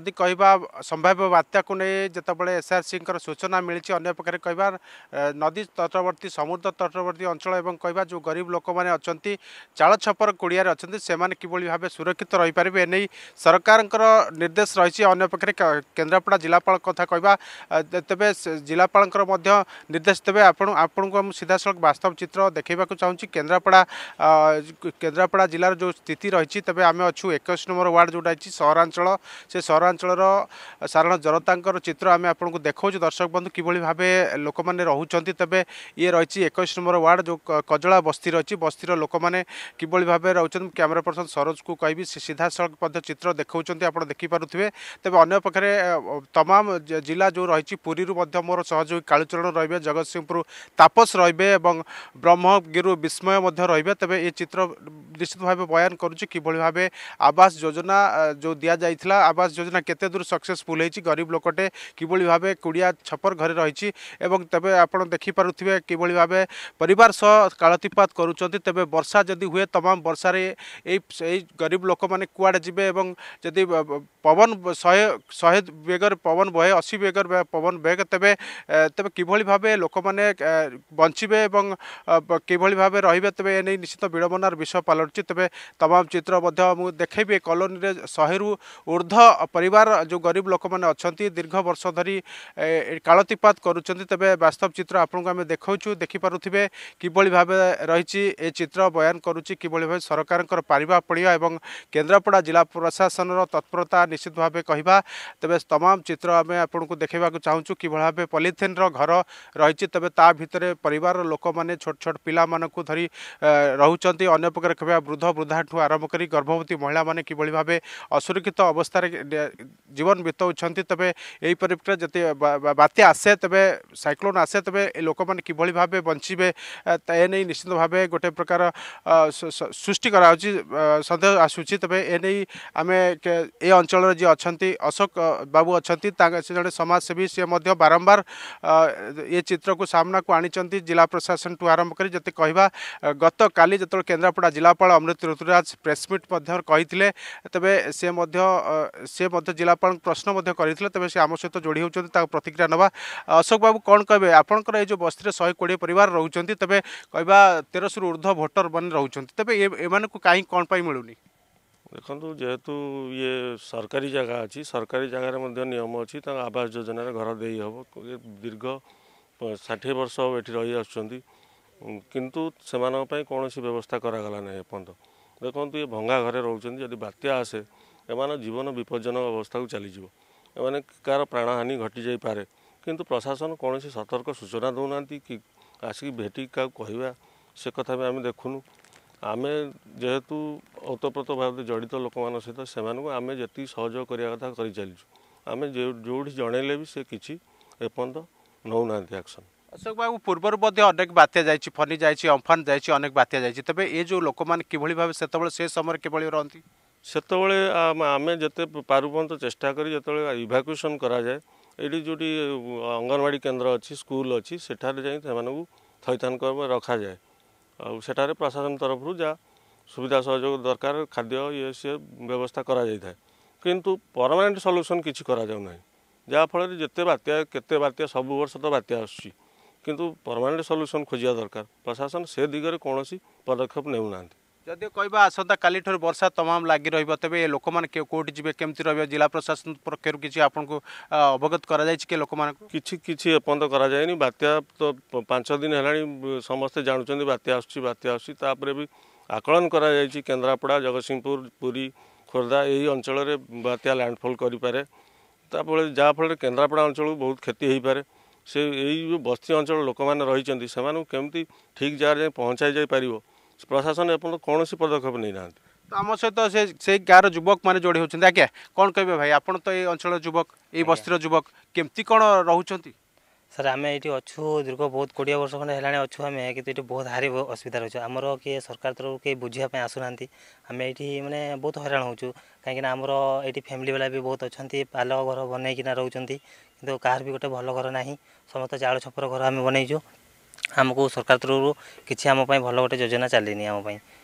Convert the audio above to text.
ଯଦି କହିବା ସମ୍ଭାବ୍ୟ ବାତ୍ୟାକୁ ନେଇ ଯେତେବେଳେ ଏସ୍ଆର୍ସିଙ୍କର ସୂଚନା ମିଳିଛି ଅନ୍ୟ ପକ୍ଷରେ କହିବା ନଦୀ ତଟବର୍ତ୍ତୀ ସମୁଦ୍ର ତଟବର୍ତ୍ତୀ ଅଞ୍ଚଳ ଏବଂ କହିବା ଯେଉଁ ଗରିବ ଲୋକମାନେ ଅଛନ୍ତି ଚାଳ ଛପର କୁଡ଼ିଆରେ ଅଛନ୍ତି ସେମାନେ କିଭଳି ଭାବେ ସୁରକ୍ଷିତ ରହିପାରିବେ ଏନେଇ ସରକାରଙ୍କର ନିର୍ଦ୍ଦେଶ ରହିଛି ଅନ୍ୟ ପକ୍ଷରେ କେନ୍ଦ୍ରାପଡ଼ା ଜିଲ୍ଲାପାଳ କଥା କହିବା ତେବେ ଜିଲ୍ଲାପାଳଙ୍କର ମଧ୍ୟ ନିର୍ଦ୍ଦେଶ ଦେବେ ଆପଣ ଆପଣଙ୍କୁ ମୁଁ ସିଧାସଳଖ ବାସ୍ତବ ଚିତ୍ର ଦେଖାଇବାକୁ ଚାହୁଁଛି କେନ୍ଦ୍ରାପଡ଼ା କେନ୍ଦ୍ରାପଡ଼ା ଜିଲ୍ଲାର ଯେଉଁ ସ୍ଥିତି ରହିଛି ତେବେ ଆମେ ଅଛୁ ଏକୋଇଶ ନମ୍ବର ୱାର୍ଡ଼ ଯେଉଁଟା ହେଇଛି ସହରାଞ୍ଚଳ ସେ ସହରାଞ୍ଚଳର ସାଧାରଣ ଜନତାଙ୍କର ଚିତ୍ର ଆମେ ଆପଣଙ୍କୁ ଦେଖାଉଛୁ ଦର୍ଶକ ବନ୍ଧୁ କିଭଳି ଭାବେ ଲୋକମାନେ ରହୁଛନ୍ତି ତେବେ ଇଏ ରହିଛି ଏକୋଇଶ ନମ୍ବର ୱାର୍ଡ଼ ଯେଉଁ କଜଳା ବସ୍ତି ରହିଛି ବସ୍ତିର ଲୋକମାନେ କିଭଳି ଭାବେ ରହୁଛନ୍ତି କ୍ୟାମେରା ପର୍ସନ ସରୋଜକୁ କହିବି ସେ ସିଧାସଳଖ ମଧ୍ୟ ଚିତ୍ର ଦେଖାଉଛନ୍ତି ଆପଣ ଦେଖିପାରୁଥିବେ ତେବେ ଅନ୍ୟ ପକ୍ଷରେ ତମାମ ଜିଲ୍ଲା ଯେଉଁ ରହିଛି ପୁରୀରୁ ମଧ୍ୟ ମୋର ସହଯୋଗୀ କାଳୁଚରଣ ରହିବେ ଜଗତସିଂହପୁର ତାପସ ରହିବେ ଏବଂ ବ୍ରହ୍ମଗିରୁ ବିସ୍ମୟ ମଧ୍ୟ ରହିବେ ତେବେ ଏ ଚିତ୍ର নিশ্চিত ভাবে বয়ান করুছি কিভাবে ভাবে আবাস যোজনা যে দিয়া যাই আবাস যোজনা কেতে দূর সকসেসফুল হয়েছি গরিব লোকটে কিভাবে ভাবে কুড়িয়া ছপর ঘরে রয়েছে এবং তবে আপনার দেখিপারে কিভাবে ভাবে পরিবার সহ কালতিপাত করছেন তবে বর্ষা যদি হুয়ে তমাম বর্ষার এই এই গরিব লোক মানে কুয়াড়ে যাবে এবং যদি পবন শহে শহে বেগর পবন বহে অশী বেগর পবন বেগ তবে তবে কিভাবে ভাবে লোক মানে বঞ্চবে এবং কিভাবে ভাবে রহবে তবে এ নিশ্চিত বিড়ম্বনার বিষয় পালটি କରିଛି ତେବେ ତମାମ ଚିତ୍ର ମଧ୍ୟ ମୁଁ ଦେଖେଇବି କଲୋନୀରେ ଶହେରୁ ଉର୍ଦ୍ଧ୍ୱ ପରିବାର ଯେଉଁ ଗରିବ ଲୋକମାନେ ଅଛନ୍ତି ଦୀର୍ଘ ବର୍ଷ ଧରି କାଳତିପାତ କରୁଛନ୍ତି ତେବେ ବାସ୍ତବ ଚିତ୍ର ଆପଣଙ୍କୁ ଆମେ ଦେଖାଉଛୁ ଦେଖିପାରୁଥିବେ କିଭଳି ଭାବେ ରହିଛି ଏ ଚିତ୍ର ବୟାନ କରୁଛି କିଭଳି ଭାବେ ସରକାରଙ୍କର ପାରିବା ପଡ଼ିଆ ଏବଂ କେନ୍ଦ୍ରାପଡ଼ା ଜିଲ୍ଲା ପ୍ରଶାସନର ତତ୍ପରତା ନିଶ୍ଚିତ ଭାବେ କହିବା ତେବେ ତମାମ ଚିତ୍ର ଆମେ ଆପଣଙ୍କୁ ଦେଖାଇବାକୁ ଚାହୁଁଛୁ କିଭଳି ଭାବେ ପଲିଥିନ୍ର ଘର ରହିଛି ତେବେ ତା ଭିତରେ ପରିବାର ଲୋକମାନେ ଛୋଟ ଛୋଟ ପିଲାମାନଙ୍କୁ ଧରି ରହୁଛନ୍ତି ଅନ୍ୟ ପ୍ରକାର କହିବା वृद्ध वृद्धा ठूँ आरंभ कर गर्भवती महिला मैंने किभ भाव असुरक्षित अवस्था जीवन बीता तेज यही परिप्रेक्षी जब बात्या आसे तेज सैक्लोन आसे तेज लोक मैंने किभली भाव बचे एने निश्चित भाव गोटे प्रकार सृष्टि करा सदेह आसूसी तेज एने ये अंचल जी अच्छा अशोक बाबू अच्छा जड़े समाजसेवी सी बारंबार ये चित्र को सामना को आनी जिला प्रशासन ठूँ आरंभ कर कह गत काली जो केन्द्रापड़ा जिला ଜିଲ୍ଲାପାଳ ଅମୃତ ଋତୁରାଜ ପ୍ରେସମିଟ୍ ମାଧ୍ୟମରେ କହିଥିଲେ ତେବେ ସେ ମଧ୍ୟ ସେ ମଧ୍ୟ ଜିଲ୍ଲାପାଳଙ୍କୁ ପ୍ରଶ୍ନ ମଧ୍ୟ କରିଥିଲେ ତେବେ ସେ ଆମ ସହିତ ଯୋଡ଼ି ହେଉଛନ୍ତି ତାଙ୍କ ପ୍ରତିକ୍ରିୟା ନେବା ଅଶୋକ ବାବୁ କ'ଣ କହିବେ ଆପଣଙ୍କର ଏ ଯେଉଁ ବସ୍ତିରେ ଶହେ କୋଡ଼ିଏ ପରିବାର ରହୁଛନ୍ତି ତେବେ କହିବା ତେରଶରୁ ଉର୍ଦ୍ଧ୍ୱ ଭୋଟରମାନେ ରହୁଛନ୍ତି ତେବେ ଏମାନଙ୍କୁ କାହିଁ କ'ଣ ପାଇଁ ମିଳୁନି ଦେଖନ୍ତୁ ଯେହେତୁ ଇଏ ସରକାରୀ ଜାଗା ଅଛି ସରକାରୀ ଜାଗାରେ ମଧ୍ୟ ନିୟମ ଅଛି ତାଙ୍କ ଆବାସ ଯୋଜନାରେ ଘର ଦେଇ ହେବ ଦୀର୍ଘ ଷାଠିଏ ବର୍ଷ ଏଠି ରହି ଆସୁଛନ୍ତି କିନ୍ତୁ ସେମାନଙ୍କ ପାଇଁ କୌଣସି ବ୍ୟବସ୍ଥା କରାଗଲା ନାହିଁ ଏପର୍ଯ୍ୟନ୍ତ ଦେଖନ୍ତୁ ଇଏ ଭଙ୍ଗା ଘରେ ରହୁଛନ୍ତି ଯଦି ବାତ୍ୟା ଆସେ ଏମାନେ ଜୀବନ ବିପଜ୍ଜନକ ଅବସ୍ଥାକୁ ଚାଲିଯିବ ଏମାନେ କାହାର ପ୍ରାଣହାନି ଘଟିଯାଇପାରେ କିନ୍ତୁ ପ୍ରଶାସନ କୌଣସି ସତର୍କ ସୂଚନା ଦେଉନାହାନ୍ତି କି ଆସିକି ଭେଟିକି କାହାକୁ କହିବା ସେ କଥା ବି ଆମେ ଦେଖୁନୁ ଆମେ ଯେହେତୁ ଓତପ୍ରୋତ ଭାବରେ ଜଡ଼ିତ ଲୋକମାନଙ୍କ ସହିତ ସେମାନଙ୍କୁ ଆମେ ଯେତିକି ସହଯୋଗ କରିବା କଥା କରିଚାଲିଛୁ ଆମେ ଯେଉଁଠି ଜଣେଇଲେ ବି ସେ କିଛି ଏପର୍ଯ୍ୟନ୍ତ ନେଉନାହାନ୍ତି ଆକ୍ସନ୍ অশোক বাবু পূর্বর অনেক বাত্যা যাই ফনি যাই অম্ফান যাই অনেক বাত্যা যাই তবে এ যে লোক মানে কিভাবে ভাবে সেতবে সে সময় কিভাবে রহতি সেতবে আমি যেতে পারুপর্যন্ত চেষ্টা করি যেত ইভাকুয়েসন করা যায় এটি যেটি অঙ্গনওয়াড়ি কেন্দ্র অছি স্কুল যাই সে যাই রখা যায় করে প্রশাসন যায় ଆଉ ସେଠାରେ ପ୍ରଶାସନ ତରଫରୁ ଯାହା ସୁବିଧା ସହଯୋଗ ଦରକାର ଖାଦ୍ୟ ଇଏ ସିଏ ବ୍ୟବସ୍ଥା କରାଯାଇଥାଏ କିନ୍ତୁ ପରମାନେଣ୍ଟ ସଲ୍ୟୁସନ୍ କିଛି କରାଯାଉନାହିଁ ଯାହାଫଳରେ ଯେତେ ବାତ୍ୟା କେତେ ବାତ୍ୟା ସବୁ ବର୍ଷ ତ ବାତ୍ୟା ଆସୁଛି କିନ୍ତୁ ପରମାନେଣ୍ଟ ସଲ୍ୟୁସନ୍ ଖୋଜିବା ଦରକାର ପ୍ରଶାସନ ସେ ଦିଗରେ କୌଣସି ପଦକ୍ଷେପ ନେଉନାହାନ୍ତି ଯଦି କହିବା ଆସନ୍ତାକାଲିଠାରୁ ବର୍ଷା ତମାମ ଲାଗି ରହିବ ତେବେ ଏ ଲୋକମାନେ କେଉଁଠି ଯିବେ କେମିତି ରହିବେ ଜିଲ୍ଲା ପ୍ରଶାସନ ପକ୍ଷରୁ କିଛି ଆପଣଙ୍କୁ ଅବଗତ କରାଯାଇଛି କି ଲୋକମାନଙ୍କୁ କିଛି କିଛି ଏପର୍ଯ୍ୟନ୍ତ କରାଯାଇନି ବାତ୍ୟା ତ ପାଞ୍ଚ ଦିନ ହେଲାଣି ସମସ୍ତେ ଜାଣୁଛନ୍ତି ବାତ୍ୟା ଆସୁଛି ବାତ୍ୟା ଆସୁଛି ତାପରେ ବି ଆକଳନ କରାଯାଇଛି କେନ୍ଦ୍ରାପଡ଼ା ଜଗତସିଂହପୁର ପୁରୀ ଖୋର୍ଦ୍ଧା ଏହି ଅଞ୍ଚଳରେ ବାତ୍ୟା ଲ୍ୟାଣ୍ଡଫଲ୍ କରିପାରେ ତାପରେ ଯାହାଫଳରେ କେନ୍ଦ୍ରାପଡ଼ା ଅଞ୍ଚଳକୁ ବହୁତ କ୍ଷତି ହୋଇପାରେ ସେ ଏଇ ବସ୍ତି ଅଞ୍ଚଳ ଲୋକମାନେ ରହିଛନ୍ତି ସେମାନଙ୍କୁ କେମିତି ଠିକ୍ ଜାଗାରେ ପହଞ୍ଚାଇ ଯାଇପାରିବ ପ୍ରଶାସନ ଏପର୍ଯ୍ୟନ୍ତ କୌଣସି ପଦକ୍ଷେପ ନେଇନାହାନ୍ତି ଆମ ସହିତ ସେ ସେଇ ଗାଁର ଯୁବକମାନେ ଯୋଡ଼ି ହେଉଛନ୍ତି ଆଜ୍ଞା କ'ଣ କହିବେ ଭାଇ ଆପଣ ତ ଏଇ ଅଞ୍ଚଳର ଯୁବକ ଏଇ ବସ୍ତିର ଯୁବକ କେମିତି କ'ଣ ରହୁଛନ୍ତି ସାର୍ ଆମେ ଏଇଠି ଅଛୁ ଦୀର୍ଘ ବହୁତ କୋଡ଼ିଏ ବର୍ଷ ଖଣ୍ଡେ ହେଲାଣି ଅଛୁ ଆମେ କିନ୍ତୁ ଏଇଠି ବହୁତ ଭାରି ଅସୁବିଧାରେ ଅଛୁ ଆମର କିଏ ସରକାର ତରଫରୁ କେହି ବୁଝିବା ପାଇଁ ଆସୁନାହାନ୍ତି ଆମେ ଏଇଠି ମାନେ ବହୁତ ହଇରାଣ ହେଉଛୁ କାହିଁକିନା ଆମର ଏଇଠି ଫ୍ୟାମିଲି ବାଲା ବି ବହୁତ ଅଛନ୍ତି ପାଲ ଘର ବନେଇକିନା ରହୁଛନ୍ତି କିନ୍ତୁ କାହାର ବି ଗୋଟେ ଭଲ ଘର ନାହିଁ ସମସ୍ତେ ଚାଳ ଛପର ଘର ଆମେ ବନେଇଛୁ ଆମକୁ ସରକାର ତରଫରୁ କିଛି ଆମ ପାଇଁ ଭଲ ଗୋଟେ ଯୋଜନା ଚାଲିନି ଆମ ପାଇଁ